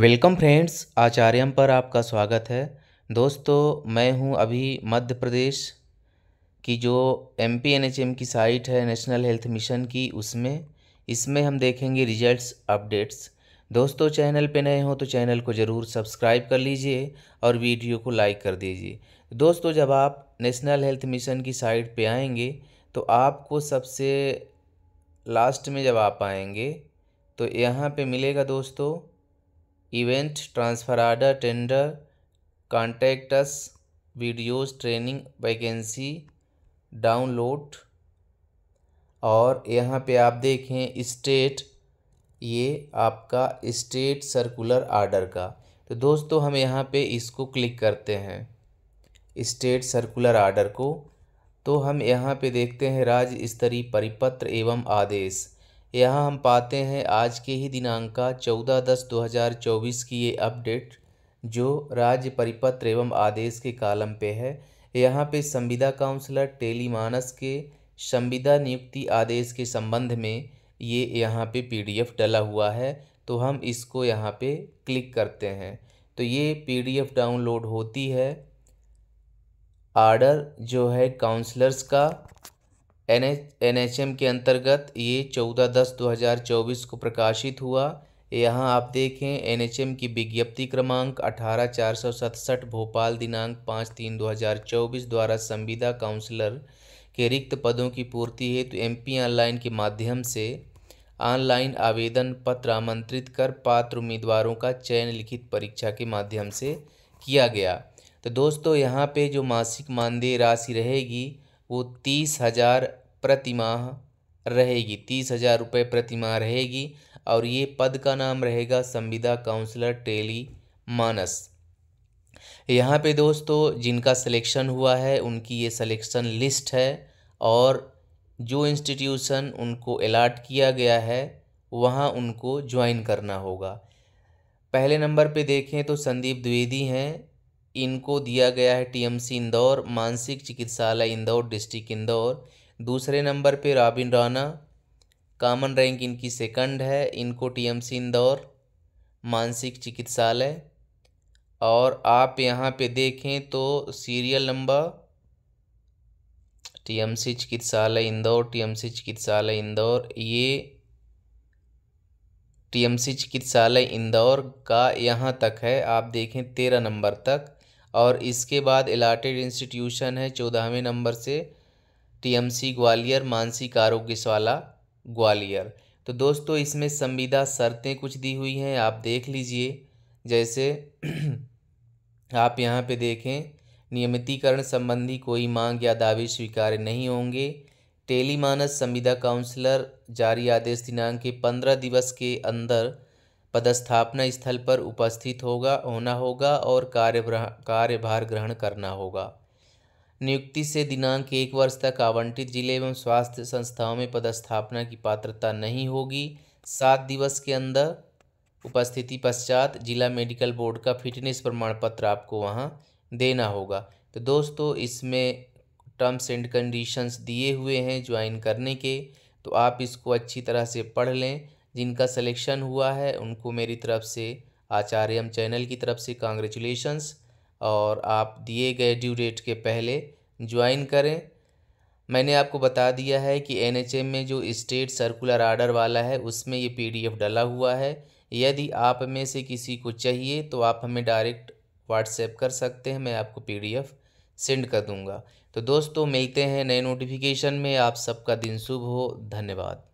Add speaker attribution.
Speaker 1: welcome friends आचार्यम पर आपका स्वागत है दोस्तों मैं हूं अभी मध्य प्रदेश की जो M P N H M की साइट है नेशनल हेल्थ मिशन की उसमें इसमें हम देखेंगे रिजल्ट्स अपडेट्स दोस्तों चैनल पे नए हो तो चैनल को ज़रूर सब्सक्राइब कर लीजिए और वीडियो को लाइक कर दीजिए दोस्तों जब आप नेशनल हेल्थ मिशन की साइट पे आएंगे तो आपको सबसे लास्ट में जब आप आएंगे तो यहाँ पे मिलेगा दोस्तों event transfer order tender contacts videos training vacancy download और यहाँ पे आप देखें स्टेट ये आपका स्टेट सर्कुलर आर्डर का तो दोस्तों हम यहाँ पे इसको क्लिक करते हैं स्टेट सर्कुलर आर्डर को तो हम यहाँ पे देखते हैं राज्य स्तरीय परिपत्र एवं आदेश यहाँ हम पाते हैं आज के ही दिनांक का चौदह दस दो हज़ार चौबीस की ये अपडेट जो राज्य परिपत्र एवं आदेश के कालम पे है यहाँ पे संविदा काउंसलर टेलीमानस के संविदा नियुक्ति आदेश के संबंध में ये यहाँ पे पीडीएफ डला हुआ है तो हम इसको यहाँ पे क्लिक करते हैं तो ये पीडीएफ डाउनलोड होती है आर्डर जो है काउंसलर्स का N H N H M के अंतर्गत ये चौदह दस दो हज़ार चौबीस को प्रकाशित हुआ यहाँ आप देखें एन एच एम की विज्ञप्ति क्रमांक अठारह चार सौ सतसठ भोपाल दिनांक पाँच तीन दो हज़ार चौबीस द्वारा संविदा काउंसलर के रिक्त पदों की पूर्ति हेतु तो एम पी ऑनलाइन के माध्यम से ऑनलाइन आवेदन पत्र आमंत्रित कर पात्र उम्मीदवारों का चयन लिखित परीक्षा के माध्यम से किया गया तो दोस्तों यहाँ पे जो मासिक मानदेय राशि रहेगी वो तीस हज़ार प्रतिमाह रहेगी तीस हज़ार रुपये प्रतिमाह रहेगी और ये पद का नाम रहेगा संविदा काउंसलर टेली मानस यहाँ पे दोस्तों जिनका सिलेक्शन हुआ है उनकी ये सिलेक्शन लिस्ट है और जो इंस्टीट्यूशन उनको अलाट किया गया है वहाँ उनको ज्वाइन करना होगा पहले नंबर पे देखें तो संदीप द्विवेदी हैं इनको दिया गया है टीएमसी इंदौर मानसिक चिकित्सालय इंदौर डिस्ट्रिक्ट इंदौर दूसरे नंबर पे रॉबिन राना कामन रैंक इनकी सेकंड है इनको टीएमसी इंदौर मानसिक चिकित्सालय और आप यहाँ पे देखें तो सीरियल नंबर टीएमसी चिकित्सालय इंदौर टीएमसी चिकित्सालय इंदौर ये टीएमसी चिकित्सालय इंदौर का यहाँ तक है आप देखें तेरह नंबर तक और इसके बाद अलाटेड इंस्टीट्यूशन है चौदहवें नंबर से टीएमसी ग्वालियर मानसिक आरोग्यशाला ग्वालियर तो दोस्तों इसमें संविदा शर्तें कुछ दी हुई हैं आप देख लीजिए जैसे आप यहाँ पे देखें नियमितीकरण संबंधी कोई मांग या दावे स्वीकार्य नहीं होंगे टेलीमानस संविदा काउंसलर जारी आदेश दिनांक के पंद्रह दिवस के अंदर पदस्थापना स्थल पर उपस्थित होगा होना होगा और कार्यभार ग्रहण करना होगा नियुक्ति से दिनांक एक वर्ष तक आवंटित जिले एवं स्वास्थ्य संस्थाओं में पदस्थापना की पात्रता नहीं होगी सात दिवस के अंदर उपस्थिति पश्चात जिला मेडिकल बोर्ड का फिटनेस प्रमाण पत्र आपको वहाँ देना होगा तो दोस्तों इसमें टर्म्स एंड कंडीशंस दिए हुए हैं ज्वाइन करने के तो आप इसको अच्छी तरह से पढ़ लें जिनका सिलेक्शन हुआ है उनको मेरी तरफ से आचार्यम चैनल की तरफ से कॉन्ग्रेचुलेशंस और आप दिए गए ड्यू डेट के पहले ज्वाइन करें मैंने आपको बता दिया है कि एन में जो स्टेट सर्कुलर आर्डर वाला है उसमें ये पी डला हुआ है यदि आप में से किसी को चाहिए तो आप हमें डायरेक्ट व्हाट्सएप कर सकते हैं मैं आपको पी सेंड कर दूँगा तो दोस्तों मिलते हैं नए नोटिफिकेशन में आप सबका दिन शुभ हो धन्यवाद